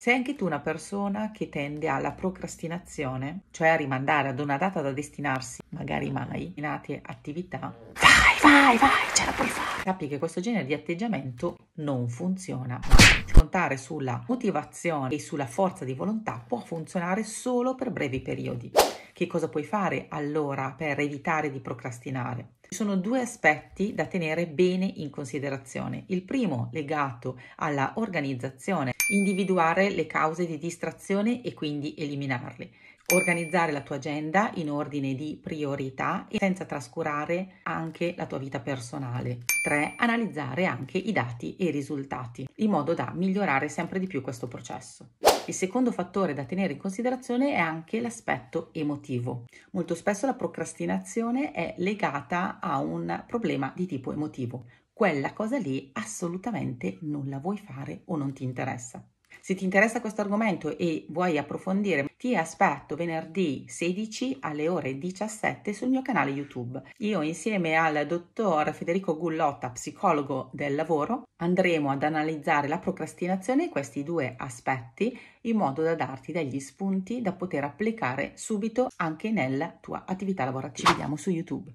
Sei anche tu una persona che tende alla procrastinazione, cioè a rimandare ad una data da destinarsi, magari mai, in altre attività. Vai, vai, vai, ce la puoi fare. Capi che questo genere di atteggiamento non funziona. Contare sulla motivazione e sulla forza di volontà può funzionare solo per brevi periodi. Che cosa puoi fare allora per evitare di procrastinare? Ci sono due aspetti da tenere bene in considerazione. Il primo legato alla organizzazione, individuare le cause di distrazione e quindi eliminarle. Organizzare la tua agenda in ordine di priorità e senza trascurare anche la tua vita personale. 3. Analizzare anche i dati e i risultati in modo da migliorare sempre di più questo processo. Il secondo fattore da tenere in considerazione è anche l'aspetto emotivo. Molto spesso la procrastinazione è legata a un problema di tipo emotivo. Quella cosa lì assolutamente non la vuoi fare o non ti interessa. Se ti interessa questo argomento e vuoi approfondire, ti aspetto venerdì 16 alle ore 17 sul mio canale YouTube. Io insieme al dottor Federico Gullotta, psicologo del lavoro, andremo ad analizzare la procrastinazione e questi due aspetti in modo da darti degli spunti da poter applicare subito anche nella tua attività lavorativa. Ci vediamo su YouTube.